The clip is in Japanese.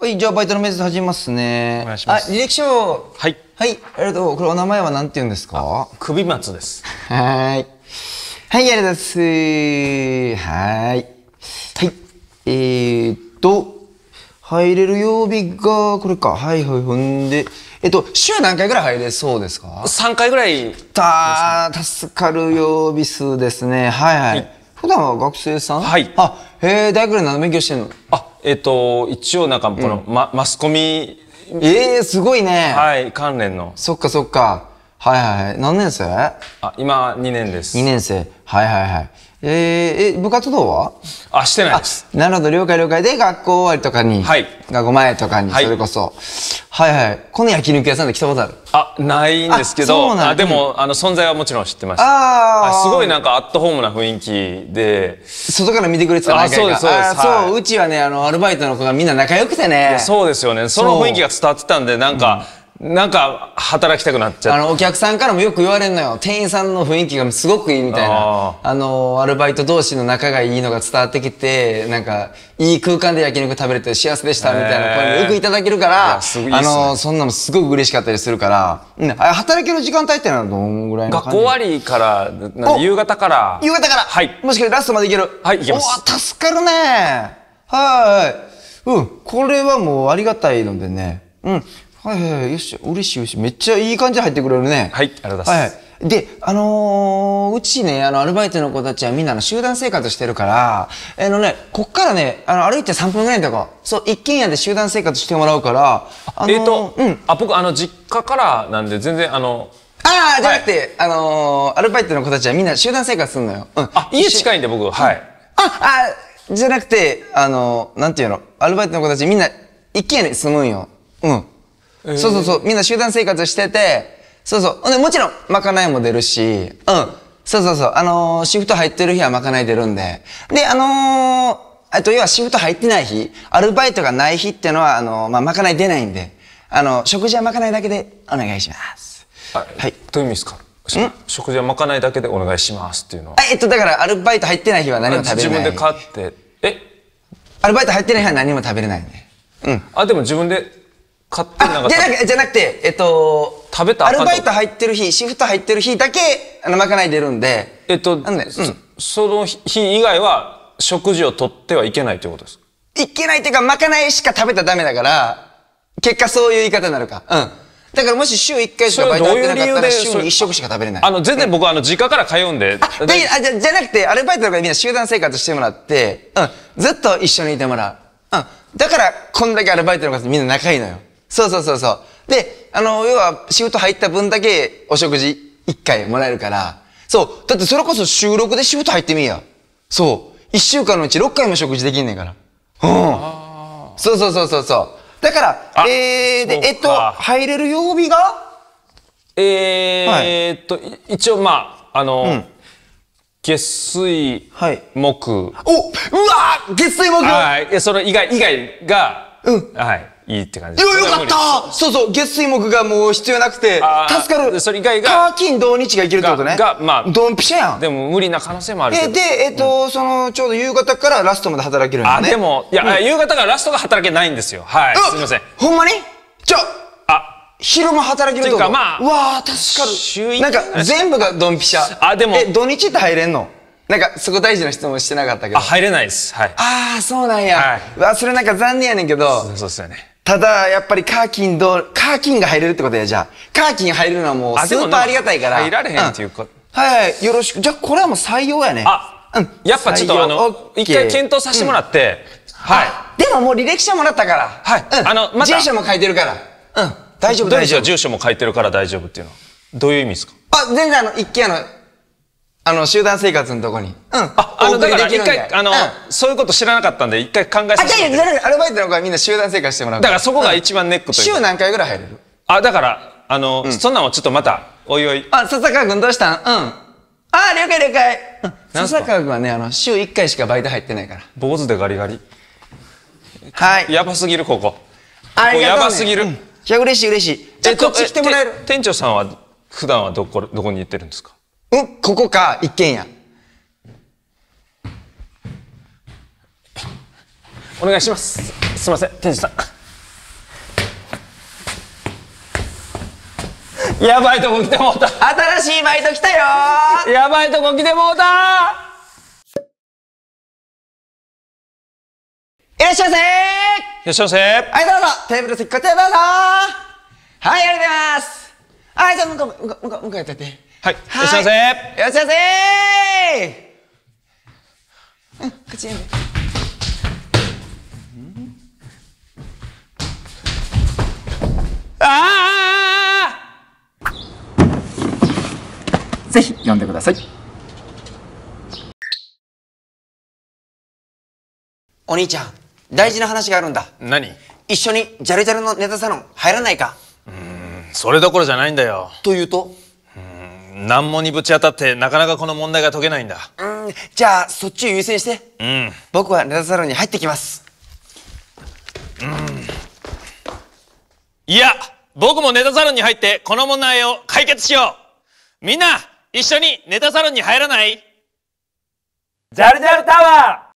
はい、じゃあバイトの面接始めますね。お願いします。あ、履歴書。はい。はい、ありがとう。これお名前は何て言うんですか首松です。はい。はい、ありがとうございます。はい。はい。えー、っと、入れる曜日が、これか。はいはい。ほんで、えっと、週何回ぐらい入れそうですか ?3 回ぐらい、ね、た助かる曜日数ですね。はいはい。はい、普段は学生さんはい。あ、へえ、大学で何の勉強してんのあ、えっと、一応なんかこの、うん、ま、マスコミええー、すごいねはい関連のそっかそっかはいはい何年生あ今2年です2年生はいはいはいえー、え部活動はあしてないですなるほど了解了解で学校終わりとかに、はい、学校前とかに、それこそはいはいこの焼肉屋さんで来たことあるあないんですけどあでも、あの存在はもちろん知ってましたああすごいなんかアットホームな雰囲気で外から見てくれてたあそうですそうです、はい、そううちはねあのアルバイトの子がみんな仲良くてねそうですよねその雰囲気が伝わってたんでなんか、うんなんか働きたくなっちゃうあのお客さんからもよく言われるのよ店員さんの雰囲気がすごくいいみたいなあのアルバイト同士の仲がいいのが伝わってきてなんかいい空間で焼肉食べれて幸せでしたみたいな声もよくいただけるから、えーね、あのそんなのすごく嬉しかったりするから、うん、働ける時間帯ってのはどのぐらいの学校終わりから夕方から夕方からはいもしかしてラストまでいけるはいいきますお助かるねはいうんこれはもうありがたいのでねうんはいはいよし嬉しい嬉しいめっちゃいい感じ入ってくれるねはいありがとうございます、はいで、あのー、うちね、あの、アルバイトの子たちはみんなの集団生活してるから、あのね、こっからね、あの、歩いて3分ぐらいとかそう、一軒家で集団生活してもらうから、あのー、えっ、ー、と、うん。あ、僕、あの、実家からなんで、全然、あの、ああ、じゃなくて、はい、あのアルバイトの子たちはみんな集団生活すんのよ。うん。あ、家近いんで僕、はい。あ、あ、じゃなくて、あのなんていうの、アルバイトの子たちみんな、一軒家に住むんよ。うん。そうそうそうみんな集団生活しててそうそうもちろんまかないも出るしうんそうそうそうあのー、シフト入ってる日はまかない出るんでであのー、と要はシフト入ってない日アルバイトがない日っていうのはあのー、まあ、まかない出ないんであの食事はまかないだけでお願いしますはいどういう意味ですかん食事はまかないだけでお願いしますっていうのはえっとだからアルバイト入ってない日は何も食べれない自分で買ってえアルバイト入ってない日は何も食べれないで。うんあでも自分で買ってなかじゃじゃなくてえっと食べたアルバイト入ってる日シフト入ってる日だけあのまかない出るんでえっとなんで、うん、その日以外は食事をとってはいけないということですいけないっていうかまかないしか食べたらダメだから結果そういう言い方になるかうんだからもし週1回しかバイトてなかったら週に1食しか食べれない。あの、全然僕はあの、実家から通うんで。あ、であじゃ、じゃなくて、アルバイトとかみんな集団生活してもらって、うん、ずっと一緒にいてもらう。うん。だから、こんだけアルバイトの方みんな仲いいのよ。そうそうそうそう。で、あの、要はシフト入った分だけお食事一回もらえるから。そう。だってそれこそ収録でシフト入ってみや。そう。一週間のうち六回も食事できんねんから。うん。そうそうそうそうそう。だから、えー、で、えっと、入れる曜日がえー、っと、はい、一応まあ、あの、うん、月水、はい、木。おうわ月水木はい。それ以外、以外が、うん。はい。いいって感じいや、よかったそうそう、月水木がもう必要なくて、助かる。それ以外が。カーキン土日がいけるってことね。が、まあ。ドンピシャやん。でも無理な可能性もあるけど。え、で、えっと、うん、その、ちょうど夕方からラストまで働けるんだね。あ、でも、いや、うん、夕方からラストが働けないんですよ。はい。すみません。ほんまにちょあ、昼も働けるってことか、まあ。うわー、助かる。週なんか、全部がドンピシャ。あ、でも。え、土日って入れんのなんか、そこ大事な質問してなかったけど。あ、入れないです。はい。ああ、そうなんや。はい。わ、それなんか残念やねんけど。そうですよね。ただ、やっぱりカーキンどカーキンが入れるってことや、じゃあ。カーキン入れるのはもうスーパーありがたいから。入られへんっていうか、うん。はい、はい、よろしく。じゃあ、これはもう採用やね。あ、うん。やっぱちょっとあの、一回検討させてもらって。うん、はい。でももう履歴書もらったから。はい。うん、あの、ま住所も書いてるから。うん。大丈夫、大丈夫。住所も書いてるから大丈夫っていうのは。どういう意味ですかあ、全然あの、一見あの、あの集団生活のとこに。うん。あ、あのだから一回あの、うん、そういうこと知らなかったんで一回考えさせて。あ、いやいアルバイトの子はみんな集団生活してもらうだからそこが一番ネックという、うん、週何回ぐらい入れる？あ、だからあの、うん、そんなんはちょっとまたおいおい。あ、笹川君どうしたん？うん。あ、了解了解。うん。笹川君はねあの週一回しかバイト入ってないから。坊主でガリガリ。はい。やばすぎるここ。あれ、ね、やばすぎる。いや嬉しい嬉しい。じゃこっち来てもらえる？店長さんは普段はどこどこに行ってるんですか？うん、ここか、一軒家。お願いします。すいません、店主さん。やばいとこ来てもうた。新しいバイト来たよやばいとこ来てもうたいらっしゃいませいらっしゃいませはい、どうぞテーブル席こちらどうぞはい、ありがとうございますはい、じゃあ向こう、向こう、向こうやってやって。はい、い、らっしゃいませいらっしゃいませうん、口にああぜひ読んでくださいお兄ちゃん大事な話があるんだ何一緒にジャルジャルのネタサロン入らないかうんそれどころじゃないんだよというと難問にぶち当たってなかなかこの問題が解けないんだうんじゃあそっちを優先してうん僕はネタサロンに入ってきますうんいや僕もネタサロンに入ってこの問題を解決しようみんな一緒にネタサロンに入らないジャルジャルタワー